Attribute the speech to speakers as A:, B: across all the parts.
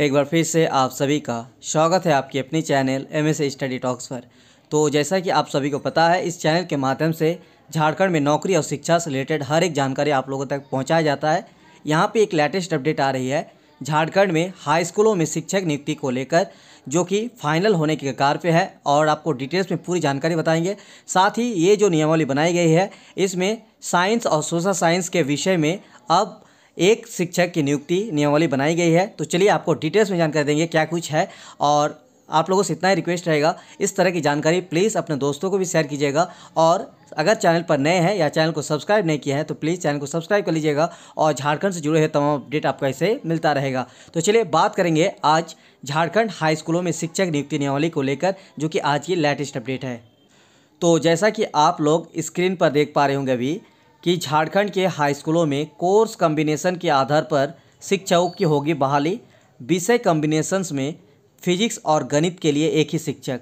A: एक बार फिर से आप सभी का स्वागत है आपके अपने channel M S study talks पर तो जैसा कि आप सभी को पता है इस चैनल के माध्यम से झारखंड में नौकरी और शिक्षा से रिलेटेड हर एक जानकारी आप लोगों तक पहुंचाया जाता है यहाँ पे एक लेटेस्ट अपडेट आ रही है झारखंड में हाई स्कूलों में शिक्षक नियुक्ति को लेकर जो कि फाइनल होने के कगार पे है और आपको डिटेल्स में पूरी जानकारी बताएंगे साथ ही ये जो नियमावली बनाई गई है इसमें साइंस और सोशल साइंस के विषय में अब एक शिक्षक की नियुक्ति नियमावली बनाई गई है तो चलिए आपको डिटेल्स में जानकारी देंगे क्या कुछ है और आप लोगों से इतना ही रिक्वेस्ट रहेगा इस तरह की जानकारी प्लीज़ अपने दोस्तों को भी शेयर कीजिएगा और अगर चैनल पर नए हैं या चैनल को सब्सक्राइब नहीं किया है तो प्लीज़ चैनल को सब्सक्राइब कर लीजिएगा और झारखंड से जुड़े हुए तमाम अपडेट आपको ऐसे मिलता रहेगा तो चलिए बात करेंगे आज झारखंड हाई स्कूलों में शिक्षक नियुक्ति नियमावली को लेकर जो कि आज की लेटेस्ट अपडेट है तो जैसा कि आप लोग स्क्रीन पर देख पा रहे होंगे अभी कि झारखंड के हाई स्कूलों में कोर्स कम्बिनेशन के आधार पर शिक्षकों की होगी बहाली विषय कम्बिनेसन्स में फिजिक्स और गणित के लिए एक ही शिक्षक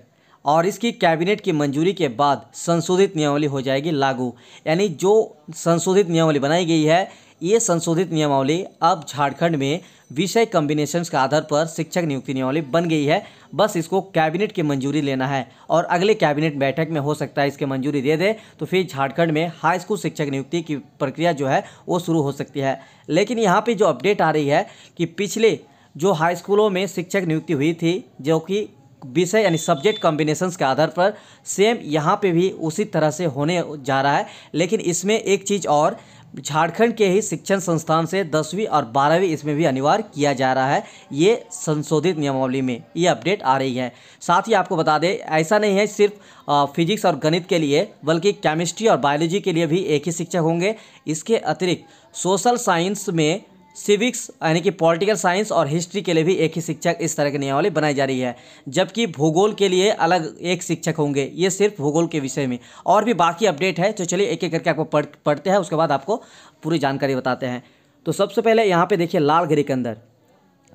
A: और इसकी कैबिनेट की मंजूरी के बाद संशोधित नियमावली हो जाएगी लागू यानी जो संशोधित नियमावली बनाई गई है ये संशोधित नियमावली अब झारखंड में विषय कम्बिनेशन के आधार पर शिक्षक नियुक्ति नियमावली बन गई है बस इसको कैबिनेट की मंजूरी लेना है और अगले कैबिनेट बैठक में हो सकता है इसके मंजूरी दे दे तो फिर झारखंड में हाई स्कूल शिक्षक नियुक्ति की प्रक्रिया जो है वो शुरू हो सकती है लेकिन यहाँ पर जो अपडेट आ रही है कि पिछले जो हाई स्कूलों में शिक्षक नियुक्ति हुई थी जो कि विषय यानी सब्जेक्ट कॉम्बिनेशंस के आधार पर सेम यहाँ पे भी उसी तरह से होने जा रहा है लेकिन इसमें एक चीज़ और झारखंड के ही शिक्षण संस्थान से दसवीं और बारहवीं इसमें भी अनिवार्य किया जा रहा है ये संशोधित नियमावली में ये अपडेट आ रही है साथ ही आपको बता दें ऐसा नहीं है सिर्फ फिजिक्स और गणित के लिए बल्कि केमिस्ट्री और बायोलॉजी के लिए भी एक ही शिक्षक होंगे इसके अतिरिक्त सोशल साइंस में सिविक्स यानी कि पॉलिटिकल साइंस और हिस्ट्री के लिए भी एक ही शिक्षक इस तरह की नियमावली बनाई जा रही है जबकि भूगोल के लिए अलग एक शिक्षक होंगे ये सिर्फ भूगोल के विषय में और भी बाकी अपडेट है तो चलिए एक एक करके आपको पढ़ पढ़ते हैं उसके बाद आपको पूरी जानकारी बताते हैं तो सबसे पहले यहाँ पर देखिए लाल गिरी के अंदर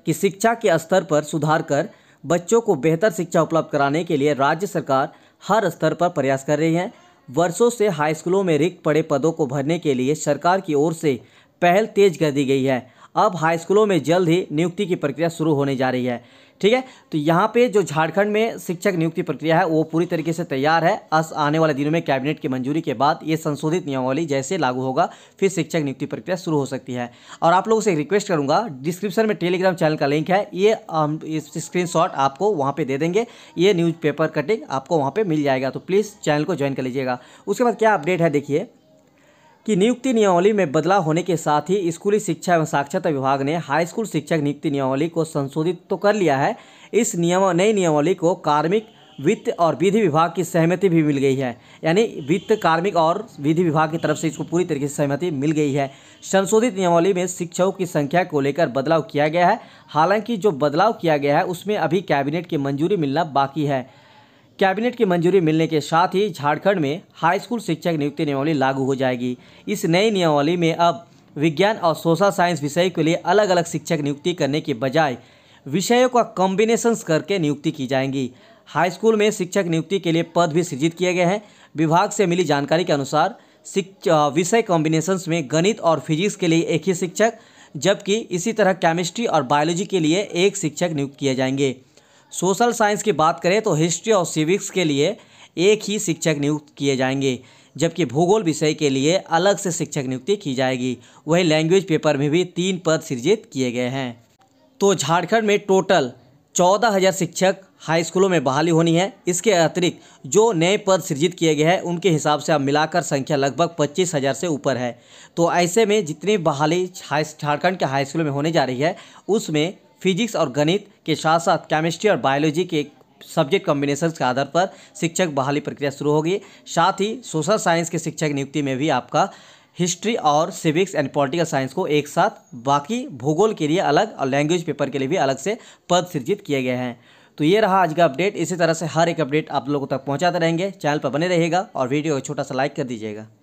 A: कि शिक्षा के स्तर पर सुधार कर बच्चों को बेहतर शिक्षा उपलब्ध कराने के लिए राज्य सरकार हर स्तर पर प्रयास कर रही है वर्षों से हाई स्कूलों में रिक्त पड़े पदों को भरने के लिए सरकार की ओर से पहल तेज कर दी गई है अब हाई स्कूलों में जल्द ही नियुक्ति की प्रक्रिया शुरू होने जा रही है ठीक है तो यहाँ पे जो झारखंड में शिक्षक नियुक्ति प्रक्रिया है वो पूरी तरीके से तैयार है अस आने वाले दिनों में कैबिनेट की मंजूरी के बाद ये संशोधित नियमावली जैसे लागू होगा फिर शिक्षक नियुक्ति प्रक्रिया शुरू हो सकती है और आप लोगों से रिक्वेस्ट करूँगा डिस्क्रिप्शन में टेलीग्राम चैनल का लिंक है ये हम स्क्रीन आपको वहाँ पर दे देंगे ये न्यूज़ कटिंग आपको वहाँ पर मिल जाएगा तो प्लीज़ चैनल को ज्वाइन कर लीजिएगा उसके बाद क्या अपडेट है देखिए कि नियुक्ति नियमावली में बदलाव होने के साथ ही स्कूली शिक्षा एवं साक्षरता विभाग ने हाई स्कूल शिक्षक नियुक्ति नियमावली को संशोधित तो कर लिया है इस नियम नई नियमावली को कार्मिक वित्त और विधि विभाग की सहमति भी मिल गई है यानी वित्त कार्मिक और विधि विभाग की तरफ से इसको पूरी तरीके से सहमति मिल गई है संशोधित नियमावली में शिक्षकों की संख्या को लेकर बदलाव किया गया है हालांकि जो बदलाव किया गया है उसमें अभी कैबिनेट की मंजूरी मिलना बाकी है कैबिनेट की मंजूरी मिलने के साथ ही झारखंड में हाई स्कूल शिक्षक नियुक्ति नियमावली लागू हो जाएगी इस नई नियमावली में अब विज्ञान और सोशल साइंस विषय के लिए अलग अलग शिक्षक नियुक्ति करने के बजाय विषयों का कॉम्बिनेशंस करके नियुक्ति की जाएंगी हाई स्कूल में शिक्षक नियुक्ति के लिए पद भी सृजित किए गए हैं विभाग से मिली जानकारी के अनुसार शिक्षा विषय कॉम्बिनेशंस में गणित और फिजिक्स के लिए एक ही शिक्षक जबकि इसी तरह केमिस्ट्री और बायोलॉजी के लिए एक शिक्षक नियुक्त किए जाएंगे सोशल साइंस की बात करें तो हिस्ट्री और सिविक्स के लिए एक ही शिक्षक नियुक्त किए जाएंगे जबकि भूगोल विषय के लिए अलग से शिक्षक नियुक्ति की जाएगी वही लैंग्वेज पेपर में भी तीन पद सृजित किए गए हैं तो झारखंड में टोटल चौदह हज़ार शिक्षक हाई स्कूलों में बहाली होनी है इसके अतिरिक्त जो नए पद सृजित किए गए हैं उनके हिसाब से अब मिलाकर संख्या लगभग पच्चीस हज़ार से ऊपर है तो ऐसे में जितनी बहाली झारखंड के हाई स्कूलों में होने जा रही है उसमें फिजिक्स और गणित के साथ साथ केमिस्ट्री और बायोलॉजी के सब्जेक्ट कॉम्बिनेशन के आधार पर शिक्षक बहाली प्रक्रिया शुरू होगी साथ ही सोशल साइंस के शिक्षक नियुक्ति में भी आपका हिस्ट्री और सिविक्स एंड पॉलिटिकल साइंस को एक साथ बाकी भूगोल के लिए अलग और लैंग्वेज पेपर के लिए भी अलग से पद सृजित किए गए हैं तो ये रहा आज का अपडेट इसी तरह से हर एक अपडेट आप लोगों तक पहुंचाते रहेंगे चैनल पर बने रहेगा और वीडियो को छोटा सा लाइक कर दीजिएगा